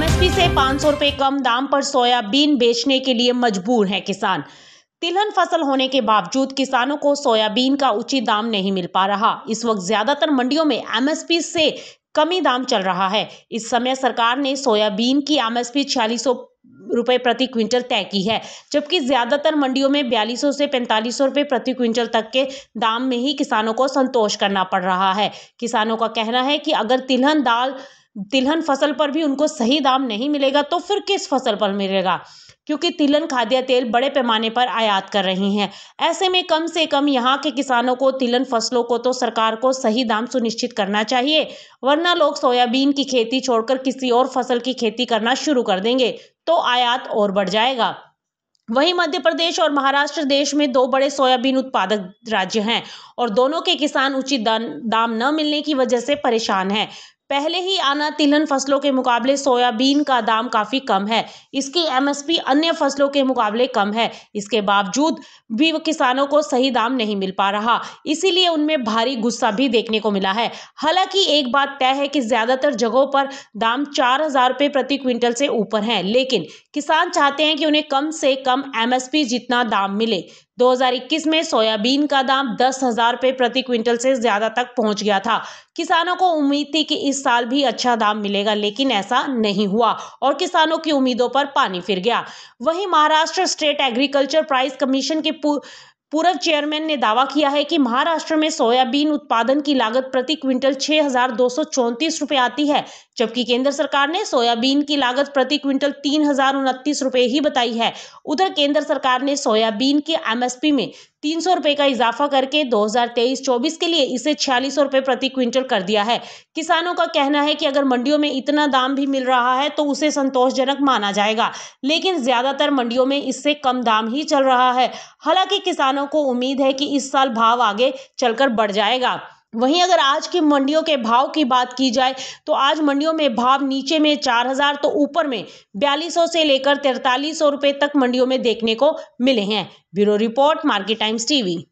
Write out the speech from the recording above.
MSP से पाँच सौ कम दाम पर सोयाबीन बेचने के लिए मजबूर हैं किसान तिलहन फसल होने के बावजूद किसानों को सोयाबीन का उचित दाम नहीं मिल पा रहा इस वक्त ज़्यादातर मंडियों में एमएसपी से कमी दाम चल रहा है इस समय सरकार ने सोयाबीन की एमएसपी छियालीस रुपए प्रति क्विंटल तय की है जबकि ज़्यादातर मंडियों में बयालीस से पैंतालीस रुपए प्रति क्विंटल तक के दाम में ही किसानों को संतोष करना पड़ रहा है किसानों का कहना है कि अगर तिलहन दाल तिलहन फसल पर भी उनको सही दाम नहीं मिलेगा तो फिर किस फसल पर मिलेगा क्योंकि तिलहन खाद्य तेल बड़े पैमाने पर आयात कर रही हैं ऐसे में कम से कम यहाँ के किसानों को तिलहन फसलों को तो सरकार को सही दाम सुनिश्चित करना चाहिए वरना लोग सोयाबीन की खेती छोड़कर किसी और फसल की खेती करना शुरू कर देंगे तो आयात और बढ़ जाएगा वहीं मध्य प्रदेश और महाराष्ट्र देश में दो बड़े सोयाबीन उत्पादक राज्य हैं और दोनों के किसान उचित दाम न मिलने की वजह से परेशान हैं पहले ही आना तिलहन फसलों के मुकाबले सोयाबीन का दाम काफ़ी कम है इसकी एमएसपी अन्य फसलों के मुकाबले कम है इसके बावजूद भी किसानों को सही दाम नहीं मिल पा रहा इसीलिए उनमें भारी गुस्सा भी देखने को मिला है हालांकि एक बात तय है कि ज़्यादातर जगहों पर दाम चार हज़ार रुपये प्रति क्विंटल से ऊपर हैं लेकिन किसान चाहते हैं कि उन्हें कम से कम एम जितना दाम मिले 2021 में सोयाबीन का दाम दस हज़ार रुपये प्रति क्विंटल से ज़्यादा तक पहुंच गया था किसानों को उम्मीद थी कि इस साल भी अच्छा दाम मिलेगा लेकिन ऐसा नहीं हुआ और किसानों की उम्मीदों पर पानी फिर गया वहीं Maharashtra state agriculture price commission के पूर्व चेयरमैन ने दावा किया है कि महाराष्ट्र में सोयाबीन उत्पादन की लागत प्रति क्विंटल छह हजार दो सौ चौंतीस रुपए आती है जबकि केंद्र सरकार ने सोयाबीन की लागत प्रति क्विंटल तीन हजार उनतीस रुपए ही बताई है उधर केंद्र सरकार ने सोयाबीन के एमएसपी में तीन सौ रुपये का इजाफा करके 2023-24 के लिए इसे छियालीस सौ रुपये प्रति क्विंटल कर दिया है किसानों का कहना है कि अगर मंडियों में इतना दाम भी मिल रहा है तो उसे संतोषजनक माना जाएगा लेकिन ज़्यादातर मंडियों में इससे कम दाम ही चल रहा है हालांकि किसानों को उम्मीद है कि इस साल भाव आगे चलकर बढ़ जाएगा वहीं अगर आज की मंडियों के भाव की बात की जाए तो आज मंडियों में भाव नीचे में चार हज़ार तो ऊपर में बयालीस सौ से लेकर तिरतालीस सौ रुपये तक मंडियों में देखने को मिले हैं bureau report Market Times TV